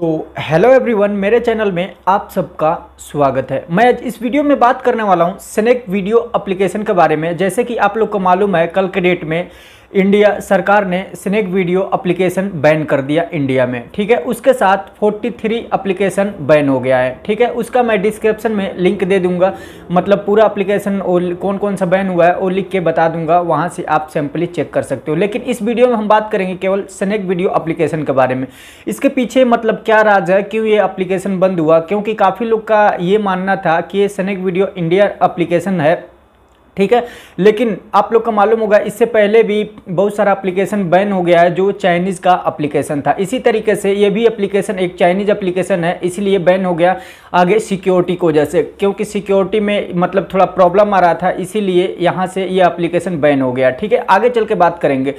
तो hello everyone मेरे channel में आप सबका स्वागत है मैं आज इस वीडियो में बात करने वाला हूं स्नैक वीडियो एप्लीकेशन के बारे में जैसे कि आप लोग को मालूम है कल के डेट में इंडिया सरकार ने स्नेक वीडियो अप्लीकेशन बैन कर दिया इंडिया में ठीक है उसके साथ 43 अप्लीकेशन बैन हो गया है ठीक है उसका मैं डिस्क्रिप्शन में लिंक दे दूंगा मतलब पूरा अप्लीकेशन कौन कौन सा बैन हुआ है वो लिख के बता दूंगा वहाँ से आप सैम्पली चेक कर सकते हो लेकिन इस वीडियो में हम बात करेंगे केवल स्नेक वीडियो अप्लीकेशन के बारे में इसके पीछे मतलब क्या राज है क्यों ये अप्लीकेशन बंद हुआ क्योंकि काफ़ी लोग का ये मानना था कि ये स्नेक वीडियो इंडिया अप्लीकेशन है ठीक है लेकिन आप लोग का मालूम होगा इससे पहले भी बहुत सारा एप्लीकेशन बैन हो गया है जो चाइनीज़ का एप्लीकेशन था इसी तरीके से ये भी एप्लीकेशन एक चाइनीज़ एप्लीकेशन है इसीलिए बैन हो गया आगे सिक्योरिटी को जैसे क्योंकि सिक्योरिटी में मतलब थोड़ा प्रॉब्लम आ रहा था इसीलिए यहाँ से ये एप्लीकेशन बैन हो गया ठीक है आगे चल के बात करेंगे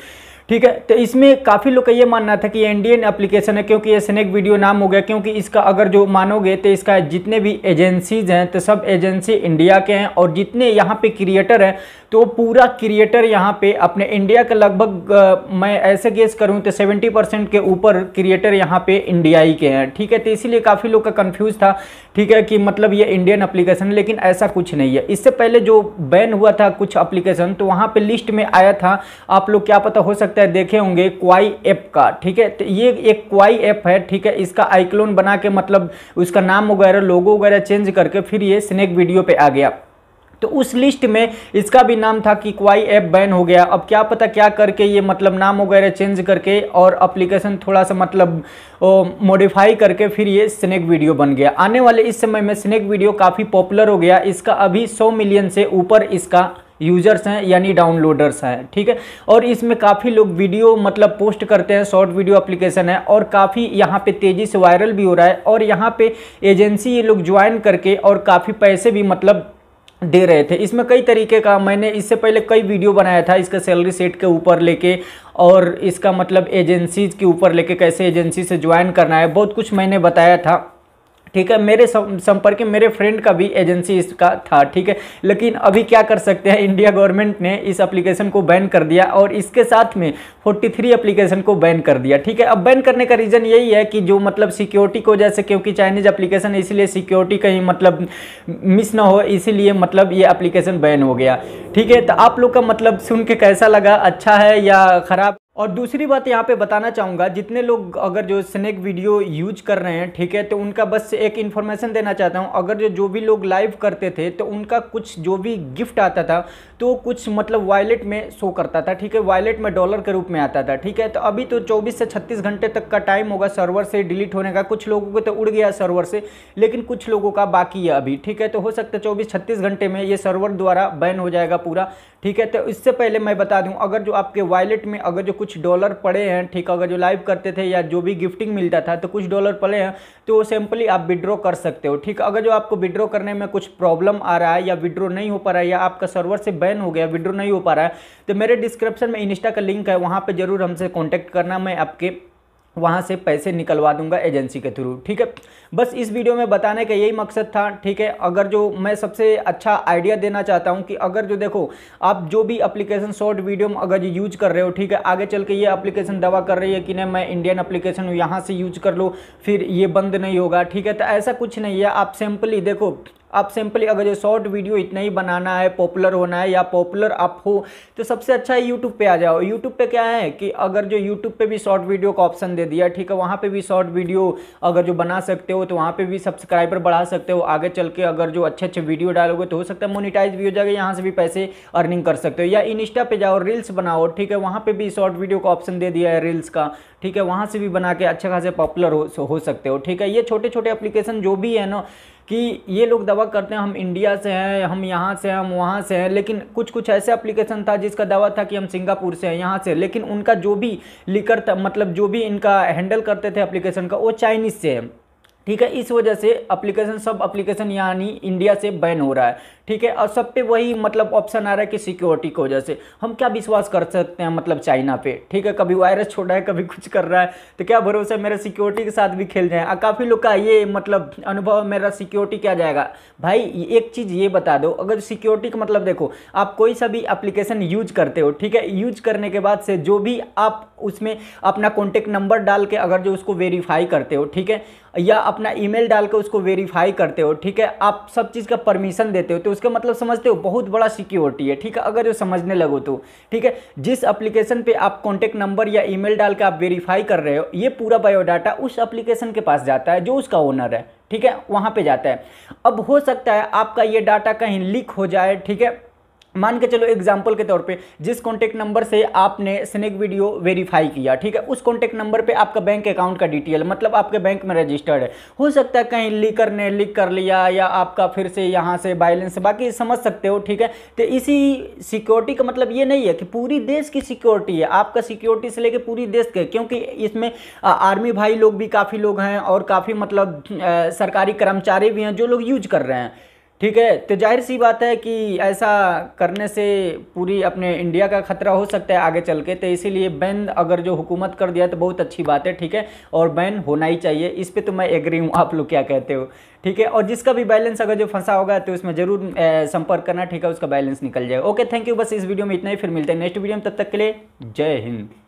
ठीक है तो इसमें काफ़ी लोग का ये मानना था कि इंडियन एप्लीकेशन है क्योंकि ये स्नैक वीडियो नाम हो गया क्योंकि इसका अगर जो मानोगे तो इसका जितने भी एजेंसीज हैं तो सब एजेंसी इंडिया के हैं और जितने यहाँ पे क्रिएटर हैं तो पूरा क्रिएटर यहाँ पे अपने इंडिया के लगभग मैं ऐसे गेस करूँ तो सेवेंटी परसेंट के ऊपर क्रिएटर यहाँ पे इंडिया ही के हैं ठीक है तो इसीलिए काफ़ी लोग का कन्फ्यूज़ था ठीक है कि मतलब ये इंडियन अप्लीकेशन लेकिन ऐसा कुछ नहीं है इससे पहले जो बैन हुआ था कुछ अप्लीकेशन तो वहाँ पर लिस्ट में आया था आप लोग क्या पता हो सकता सकते हैं देखे होंगे क्वाई ऐप का ठीक है तो ये एक क्वाई ऐप है ठीक है इसका आइक्लोन बना के मतलब उसका नाम वगैरह लोगो वगैरह चेंज करके फिर ये स्नेक वीडियो पे आ गया तो उस लिस्ट में इसका भी नाम था कि क्वाई ऐप बैन हो गया अब क्या पता क्या करके ये मतलब नाम वगैरह चेंज करके और अप्लीकेशन थोड़ा सा मतलब मॉडिफाई करके फिर ये स्नेक वीडियो बन गया आने वाले इस समय में स्नेक वीडियो काफ़ी पॉपुलर हो गया इसका अभी 100 मिलियन से ऊपर इसका यूजर्स हैं यानी डाउनलोडर्स हैं ठीक है और इसमें काफ़ी लोग वीडियो मतलब पोस्ट करते हैं शॉर्ट वीडियो एप्लीकेशन है और काफ़ी यहाँ पे तेज़ी से वायरल भी हो रहा है और यहाँ पे एजेंसी ये लोग ज्वाइन करके और काफ़ी पैसे भी मतलब दे रहे थे इसमें कई तरीके का मैंने इससे पहले कई वीडियो बनाया था इसका सैलरी सेट के ऊपर लेके और इसका मतलब एजेंसीज के ऊपर लेके कैसे एजेंसी से ज्वाइन करना है बहुत कुछ मैंने बताया था ठीक है मेरे संपर्क मेरे फ्रेंड का भी एजेंसी इसका था ठीक है लेकिन अभी क्या कर सकते हैं इंडिया गवर्नमेंट ने इस एप्लीकेशन को बैन कर दिया और इसके साथ में 43 एप्लीकेशन को बैन कर दिया ठीक है अब बैन करने का रीज़न यही है कि जो मतलब सिक्योरिटी को जैसे क्योंकि चाइनीज एप्लीकेशन इसलिए सिक्योरिटी कहीं मतलब मिस ना हो इसीलिए मतलब ये अप्लीकेशन बैन हो गया ठीक है तो आप लोग का मतलब सुन के कैसा लगा अच्छा है या ख़राब और दूसरी बात यहाँ पे बताना चाहूँगा जितने लोग अगर जो स्नैक वीडियो यूज कर रहे हैं ठीक है तो उनका बस एक इन्फॉर्मेशन देना चाहता हूँ अगर जो जो भी लोग लाइव करते थे तो उनका कुछ जो भी गिफ्ट आता था तो कुछ मतलब वॉलेट में शो करता था ठीक है वॉलेट में डॉलर के रूप में आता था ठीक है तो अभी तो चौबीस से छत्तीस घंटे तक का टाइम होगा सर्वर से डिलीट होने का कुछ लोगों को तो उड़ गया सर्वर से लेकिन कुछ लोगों का बाकी है अभी ठीक है तो हो सकता है चौबीस छत्तीस घंटे में ये सर्वर द्वारा बैन हो जाएगा पूरा ठीक है तो इससे पहले मैं बता दूँ अगर जो आपके वॉलेट में अगर जो कुछ कुछ डॉलर पड़े हैं ठीक अगर जो लाइव करते थे या जो भी गिफ्टिंग मिलता था तो कुछ डॉलर पड़े हैं तो वो सिंपली आप विड्रॉ कर सकते हो ठीक अगर जो आपको विड्रॉ करने में कुछ प्रॉब्लम आ रहा है या विड्रॉ नहीं हो पा रहा है या आपका सर्वर से बैन हो गया विड्रॉ नहीं हो पा रहा है तो मेरे डिस्क्रिप्शन में इंस्टा का लिंक है वहाँ पर जरूर हमसे कॉन्टैक्ट करना मैं आपके वहाँ से पैसे निकलवा दूंगा एजेंसी के थ्रू ठीक है बस इस वीडियो में बताने का यही मकसद था ठीक है अगर जो मैं सबसे अच्छा आइडिया देना चाहता हूँ कि अगर जो देखो आप जो भी एप्लीकेशन शॉर्ट वीडियो में अगर यूज कर रहे हो ठीक है आगे चल के ये एप्लीकेशन दवा कर रही है कि नहीं मैं इंडियन अप्लीकेशन हूँ यहाँ से यूज कर लो फिर ये बंद नहीं होगा ठीक है तो ऐसा कुछ नहीं है आप सिंपली देखो आप सिंपली अगर ये शॉर्ट वीडियो इतना ही बनाना है पॉपुलर होना है या पॉपुलर आप हो तो सबसे अच्छा है यूट्यूब पे आ जाओ यूट्यूब पे क्या है कि अगर जो यूट्यूब पे भी शॉर्ट वीडियो का ऑप्शन दे दिया ठीक है वहाँ पे भी शॉर्ट वीडियो अगर जो बना सकते हो तो वहाँ पे भी सब्सक्राइबर बढ़ा सकते हो आगे चल के अगर जो अच्छे अच्छे वीडियो डालोगे तो हो सकता है मोनिटाइज भी हो जाएगा यहाँ से भी पैसे अर्निंग कर सकते हो या इंस्टा पे जाओ रील्स बनाओ ठीक है वहाँ पर भी शॉर्ट वीडियो का ऑप्शन दे दिया है रील्स का ठीक है वहाँ से भी बना के अच्छे खासे पॉपुलर हो, हो सकते हो ठीक है ये छोटे छोटे एप्लीकेशन जो भी है ना कि ये लोग दवा करते हैं हम इंडिया से हैं हम यहाँ से हैं हम वहाँ से हैं लेकिन कुछ कुछ ऐसे एप्लीकेशन था जिसका दवा था कि हम सिंगापुर से हैं यहाँ से लेकिन उनका जो भी लिकर था मतलब जो भी इनका हैंडल करते थे एप्लीकेशन का वो चाइनीज़ से है ठीक है इस वजह से एप्लीकेशन सब एप्लीकेशन यानी इंडिया से बैन हो रहा है ठीक है और सब पे वही मतलब ऑप्शन आ रहा है कि सिक्योरिटी की वजह से हम क्या विश्वास कर सकते हैं मतलब चाइना पे ठीक है कभी वायरस छोड़ा है कभी कुछ कर रहा है तो क्या भरोसा है मेरा सिक्योरिटी के साथ भी खेल जाए काफ़ी लोग का ये मतलब अनुभव मेरा सिक्योरिटी क्या जाएगा भाई एक चीज़ ये बता दो अगर सिक्योरिटी का मतलब देखो आप कोई सा भी एप्लीकेशन यूज करते हो ठीक है यूज करने के बाद से जो भी आप उसमें अपना कॉन्टेक्ट नंबर डाल के अगर जो उसको वेरीफाई करते हो ठीक है या अपना ईमेल डाल के उसको वेरीफाई करते हो ठीक है आप सब चीज़ का परमिशन देते हो तो उसका मतलब समझते हो बहुत बड़ा सिक्योरिटी है ठीक है अगर जो समझने लगो तो ठीक है जिस एप्लीकेशन पे आप कॉन्टैक्ट नंबर या ईमेल डाल के आप वेरीफाई कर रहे हो ये पूरा बायोडाटा उस एप्लीकेशन के पास जाता है जो उसका ओनर है ठीक है वहाँ पे जाता है अब हो सकता है आपका ये डाटा कहीं लीक हो जाए ठीक है मान के चलो एग्जाम्पल के तौर पे जिस कॉन्टैक्ट नंबर से आपने स्नेक वीडियो वेरीफाई किया ठीक है उस कॉन्टैक्ट नंबर पे आपका बैंक अकाउंट का डिटेल मतलब आपके बैंक में रजिस्टर्ड है हो सकता है कहीं लीकर ने लीक कर लिया या आपका फिर से यहाँ से बैलेंस बाकी समझ सकते हो ठीक है तो इसी सिक्योरिटी का मतलब ये नहीं है कि पूरी देश की सिक्योरिटी है आपका सिक्योरिटी से लेकर पूरी देश के क्योंकि इसमें आर्मी भाई लोग भी काफ़ी लोग हैं और काफ़ी मतलब सरकारी कर्मचारी भी हैं जो लोग यूज कर रहे हैं ठीक है तो जाहिर सी बात है कि ऐसा करने से पूरी अपने इंडिया का खतरा हो सकता है आगे चल के तो इसीलिए बैन अगर जो हुकूमत कर दिया तो बहुत अच्छी बात है ठीक है और बैन होना ही चाहिए इस पर तो मैं एग्री हूँ आप लोग क्या कहते हो ठीक है और जिसका भी बैलेंस अगर जो फंसा होगा तो उसमें ज़रूर संपर्क करना ठीक है उसका बैलेंस निकल जाएगा ओके थैंक यू बस इस वीडियो में इतना ही फिर मिलते हैं नेक्स्ट वीडियो में तब तक के लिए जय हिंद